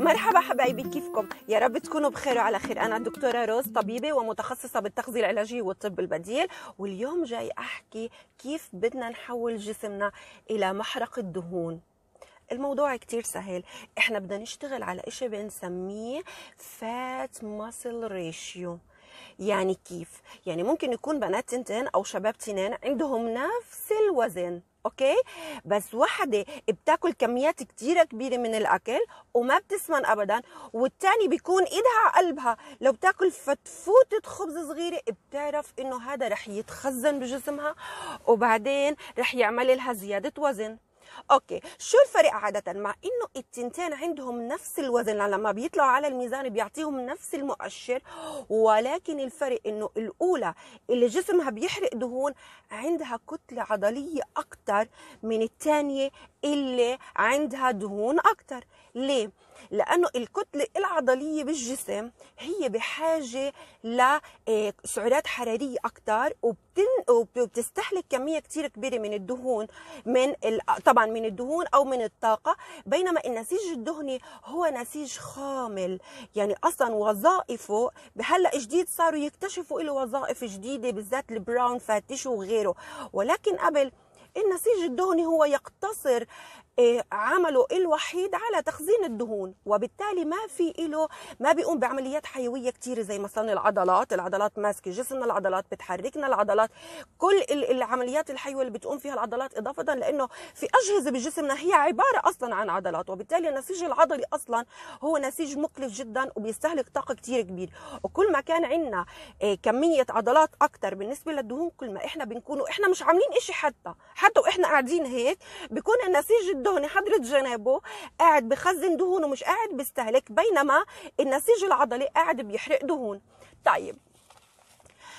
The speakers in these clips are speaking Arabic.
مرحبا حبايبي كيفكم يا رب تكونوا بخير وعلى خير انا الدكتوره روز طبيبه ومتخصصه بالتغذيه العلاجيه والطب البديل واليوم جاي احكي كيف بدنا نحول جسمنا الى محرق الدهون الموضوع كتير سهل احنا بدنا نشتغل على اشي بنسميه فات ماسل ريشيو يعني كيف يعني ممكن يكون بنات تنتين او شباب تنين عندهم نفس الوزن اوكي بس وحده بتاكل كميات كتيره كبيره من الاكل وما بتسمن ابدا والثاني بيكون ايدها على قلبها لو بتاكل فتفوته خبز صغيره بتعرف انه هذا رح يتخزن بجسمها وبعدين رح يعمل لها زياده وزن اوكي شو الفرق عاده مع انه التنتين عندهم نفس الوزن لما بيطلعوا على الميزان بيعطيهم نفس المؤشر ولكن الفرق انه الاولى اللي جسمها بيحرق دهون عندها كتله عضليه اكثر من الثانيه اللي عندها دهون اكثر ليه لانه الكتله العضليه بالجسم هي بحاجه لسعرات آه، حراريه اكثر وبتستهلك كميه كثير كبيره من الدهون من طبعا من الدهون او من الطاقه بينما النسيج الدهني هو نسيج خامل يعني اصلا وظائفه هلا جديد صاروا يكتشفوا له وظائف جديده بالذات البراون فاتيش وغيره ولكن قبل النسيج الدهني هو يقتصر إيه، عمله الوحيد على تخزين الدهون وبالتالي ما في له ما بيقوم بعمليات حيويه كثيره زي مثلا العضلات العضلات ماسكه جسمنا العضلات بتحركنا العضلات كل العمليات الحيويه اللي بتقوم فيها العضلات اضافه لانه في اجهزه بجسمنا هي عباره اصلا عن عضلات وبالتالي النسيج العضلي اصلا هو نسيج مكلف جدا وبيستهلك طاقه كثير كبير وكل ما كان عندنا إيه، كميه عضلات اكثر بالنسبه للدهون كل ما احنا بنكون احنا مش عاملين شيء حتى حتى واحنا قاعدين هيك بيكون النسيج الدهون الدهني حضرة جنابه قاعد بخزن دهون ومش قاعد بيستهلك بينما النسيج العضلي قاعد بيحرق دهون طيب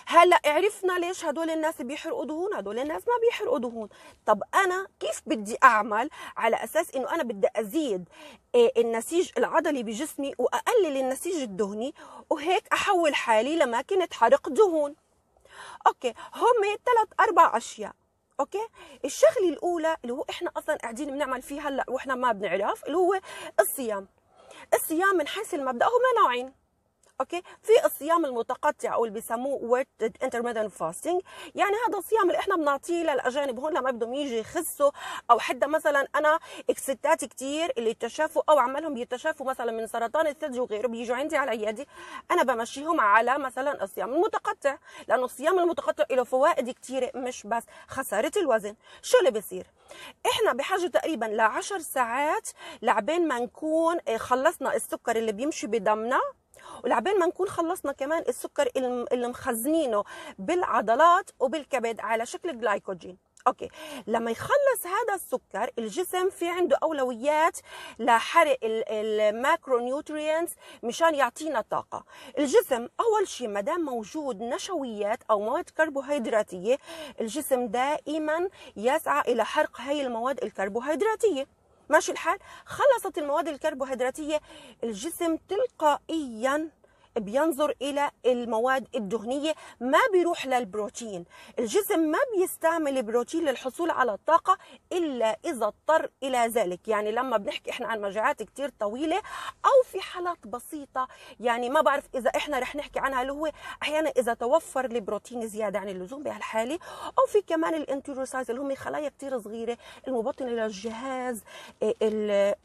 هلا عرفنا ليش هدول الناس بيحرقوا دهون هدول الناس ما بيحرقوا دهون طب انا كيف بدي اعمل على اساس انه انا بدي ازيد آه، النسيج العضلي بجسمي واقلل النسيج الدهني وهيك احول حالي لماكينه حرق دهون اوكي هم ثلاث اربع اشياء اوكي الشغله الاولى اللي هو احنا اصلا قاعدين بنعمل فيه هلا واحنا ما بنعرف اللي هو الصيام الصيام من حيث المبدا هما نوعين اوكي في الصيام المتقطع او اللي بيسموه ويتد انترميدنت فاستنج يعني هذا الصيام اللي احنا بنعطيه للاجانب هون لما بدهم يجي يخسوا او حتى مثلا انا اكستات كثير اللي اتشافوا او عمالهم يتشافوا مثلا من سرطان الثدي وغيره بيجوا عندي على العياده انا بمشيهم على مثلا الصيام المتقطع لانه الصيام المتقطع له فوائد كثيره مش بس خساره الوزن شو اللي بصير احنا بحاجه تقريبا ل 10 ساعات لعبين ما نكون خلصنا السكر اللي بيمشي بدمنا ولعبين ما نكون خلصنا كمان السكر اللي مخزنينه بالعضلات وبالكبد على شكل جلايكوجين اوكي لما يخلص هذا السكر الجسم في عنده اولويات لحرق الماكرو نيوترينتس مشان يعطينا طاقه الجسم اول شيء ما دام موجود نشويات او مواد كربوهيدراتيه الجسم دائما يسعى الى حرق هاي المواد الكربوهيدراتيه ماشي الحال خلصت المواد الكربوهيدراتيه الجسم تلقائيا بينظر الى المواد الدهنيه ما بيروح للبروتين الجسم ما بيستعمل البروتين للحصول على الطاقه الا اذا اضطر الى ذلك يعني لما بنحكي احنا عن مجاعات كثير طويله او في حالات بسيطه يعني ما بعرف اذا احنا رح نحكي عنها اللي هو احيانا اذا توفر البروتين زياده عن اللزوم بهالحاله او في كمان الانتروسايز اللي هم خلايا كثير صغيره المبطنه للجهاز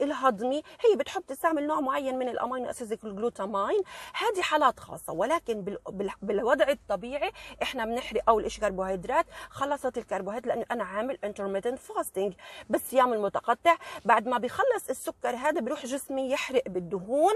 الهضمي هي بتحب تستعمل نوع معين من الامينو اسيد الجلوتامين هذا هذه حالات خاصه ولكن بالوضع الطبيعي احنا بنحرق اول شيء كربوهيدرات خلصت الكربوهيدرات لانه انا عامل انترميتنت فاستنج بالصيام المتقطع بعد ما بخلص السكر هذا بروح جسمي يحرق بالدهون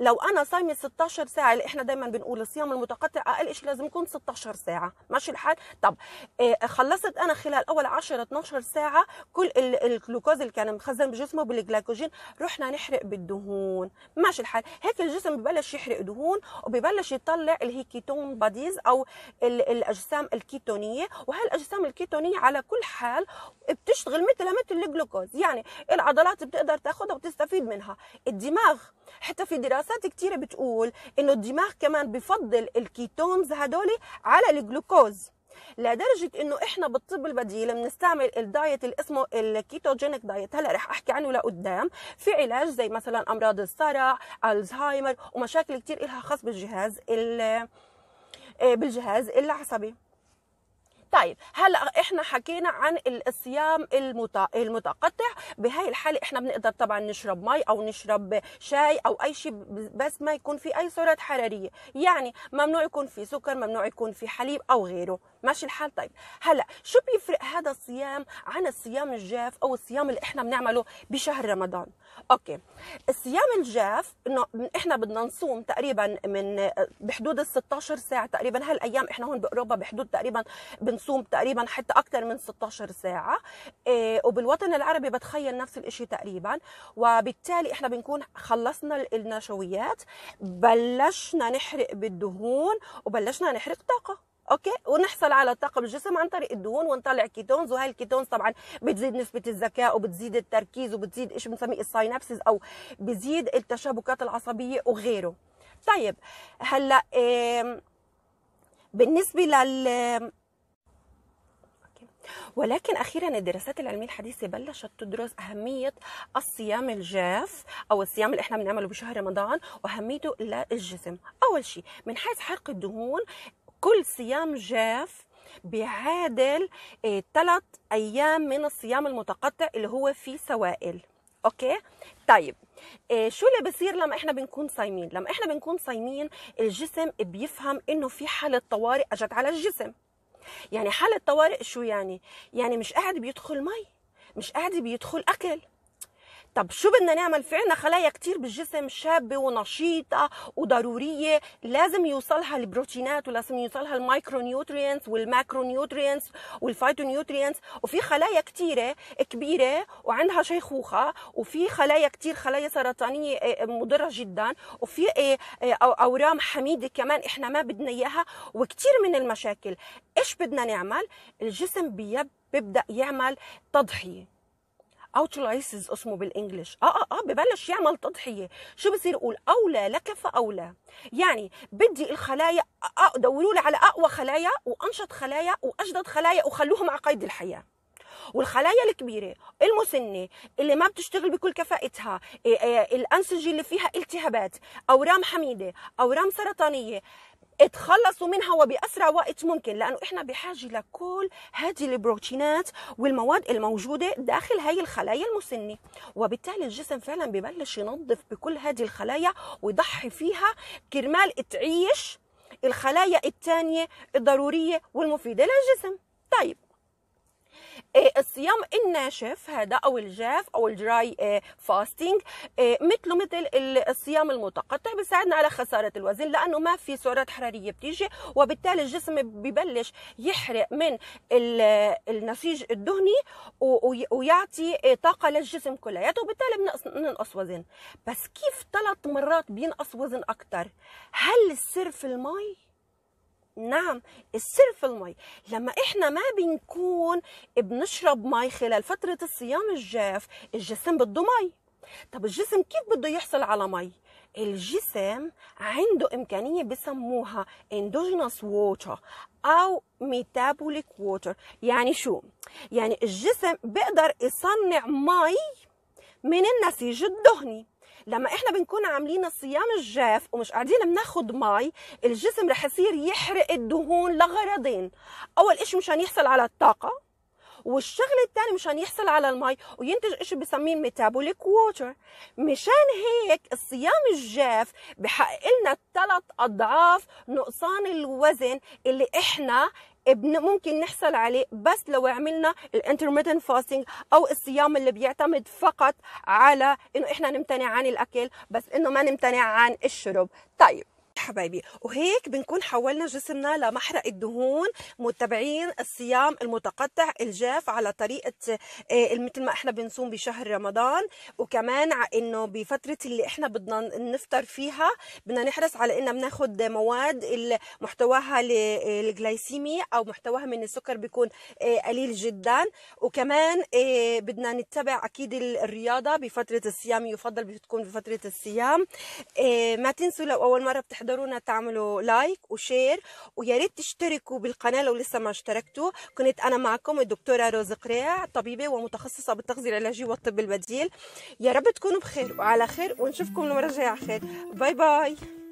لو انا صايمه 16 ساعه اللي احنا دايما بنقول الصيام المتقطع اقل شيء لازم يكون 16 ساعه ماشي الحال طب آه، خلصت انا خلال اول 10 12 ساعه كل الجلوكوز اللي كان مخزن بجسمه بالجلايكوجين رحنا نحرق بالدهون ماشي الحال هيك الجسم ببلش يحرق دهون الكيتون وببلش يطلع الهيكيتون باديز او الاجسام الكيتونيه وهالاجسام الكيتونيه على كل حال بتشتغل مثلها مثل الجلوكوز يعني العضلات بتقدر تاخذها وتستفيد منها الدماغ حتى في دراسات كثيره بتقول انه الدماغ كمان بفضل الكيتونز هدول على الجلوكوز لدرجه انه احنا بالطب البديل بنستعمل الدايت اللي اسمه الكيتوجينيك دايت هلا رح احكي عنه لقدام في علاج زي مثلا امراض الصرع الزهايمر ومشاكل كثير لها خاص بالجهاز آه، بالجهاز العصبي طيب هلا احنا حكينا عن الصيام المتقطع بهاي الحاله احنا بنقدر طبعا نشرب مي او نشرب شاي او اي شيء بس ما يكون في اي سعرات حراريه يعني ممنوع يكون في سكر ممنوع يكون في حليب او غيره ماشي الحال طيب هلا شو بيفرق هذا الصيام عن الصيام الجاف او الصيام اللي احنا بنعمله بشهر رمضان اوكي الصيام الجاف انه احنا بدنا نصوم تقريبا من بحدود ال 16 ساعه تقريبا هالايام احنا هون باوروبا بحدود تقريبا بن بنصوم تقريبا حتى اكثر من 16 ساعه آه، وبالوطن العربي بتخيل نفس الشيء تقريبا وبالتالي احنا بنكون خلصنا النشويات بلشنا نحرق بالدهون وبلشنا نحرق طاقه اوكي ونحصل على طاقه بالجسم عن طريق الدهون ونطلع كيتونز وهي الكيتونز طبعا بتزيد نسبه الذكاء وبتزيد التركيز وبتزيد شيء بنسميه الساينابسز او بزيد التشابكات العصبيه وغيره طيب هلا بالنسبه لل ولكن اخيرا الدراسات العلميه الحديثه بلشت تدرس اهميه الصيام الجاف او الصيام اللي احنا بنعمله بشهر رمضان واهميته للجسم اول شيء من حيث حرق الدهون كل صيام جاف بيعادل ثلاث آه، ايام من الصيام المتقطع اللي هو فيه سوائل اوكي طيب إيه شو اللي بصير لما احنا بنكون صايمين لما احنا بنكون صايمين الجسم بيفهم انه في حاله طوارئ اجت على الجسم يعني حاله طوارئ شو يعني يعني مش قاعد بيدخل مي مش قاعد بيدخل اكل طب شو بدنا نعمل في عنا خلايا كتير بالجسم شابة ونشيطة وضرورية لازم يوصلها البروتينات ولازم يوصلها المايكرو نيوترينتس والماكرو نيوترينتس والفايتو وفي خلايا كتيرة كبيرة وعندها شيخوخة وفي خلايا كتير خلايا سرطانية آه، آه، مضرة جدا وفي آه، أورام حميدة كمان إحنا ما بدنا إياها وكتير من المشاكل إيش بدنا نعمل الجسم بيب بيبدأ يعمل تضحية اوتلايسز اسمه بالانجلش اه اه اه ببلش يعمل تضحيه شو بصير يقول اولى لك فاولى يعني بدي الخلايا آه، آه، دوروا لي على اقوى خلايا وانشط خلايا واجدد خلايا وخلوهم على قيد الحياه والخلايا الكبيره المسنه اللي ما بتشتغل بكل كفاءتها إيه، إيه، الانسجه اللي فيها التهابات اورام حميده اورام سرطانيه اتخلصوا منها وباسرع وقت ممكن لانه احنا بحاجه لكل هذه البروتينات والمواد الموجوده داخل هاي الخلايا المسنه وبالتالي الجسم فعلا ببلش ينظف بكل هذه الخلايا ويضحي فيها كرمال تعيش الخلايا الثانيه الضروريه والمفيده للجسم طيب إيه، الصيام الناشف هذا او الجاف او الدراي إيه، فاستنج مثله إيه، مثل الصيام المتقطع بيساعدنا طيب، على خساره الوزن لانه ما في سعرات حراريه بتيجي وبالتالي الجسم ببلش يحرق من النسيج الدهني ويعطي طاقه للجسم كلياته وبالتالي بننقص وزن بس كيف ثلاث مرات بينقص وزن اكثر هل السر في المي نعم السر في المي لما احنا ما بنكون بنشرب مي خلال فترة الصيام الجاف الجسم بده مي طب الجسم كيف بده يحصل على مي الجسم عنده إمكانية بسموها اندوجينوس ووتر أو ميتابوليك ووتر يعني شو؟ يعني الجسم بيقدر يصنع مي من النسيج الدهني لما احنا بنكون عاملين الصيام الجاف ومش قاعدين بناخد مي الجسم رح يصير يحرق الدهون لغرضين اول شيء مشان يحصل على الطاقه والشغله الثانيه مشان يحصل على المي وينتج شيء بسميه ميتابوليك ووتر مشان هيك الصيام الجاف بحقق لنا ثلاث اضعاف نقصان الوزن اللي احنا ممكن نحصل عليه بس لو عملنا الانترميتنت فاستنج او الصيام اللي بيعتمد فقط على انه احنا نمتنع عن الاكل بس انه ما نمتنع عن الشرب طيب حبايبي وهيك بنكون حولنا جسمنا لمحرق الدهون متبعين الصيام المتقطع الجاف على طريقه آه، مثل ما احنا بنصوم بشهر رمضان وكمان انه بفتره اللي احنا بدنا نفطر فيها بدنا نحرص على ان بناخد مواد محتواها الجلايسيمي او محتواها من السكر بيكون آه، قليل جدا وكمان آه، بدنا نتبع اكيد الرياضه بفتره الصيام يفضل بتكون بفتره الصيام ما تنسوا لو اول مره بتحضروا تقدرونا تعملوا لايك وشير ويا ريت تشتركوا بالقناه لو لسه ما اشتركتوا كنت انا معكم الدكتوره روز قريع طبيبه ومتخصصه بالتغذيه العلاجي والطب البديل يا رب تكونوا بخير وعلى خير ونشوفكم المره الجايه على خير باي باي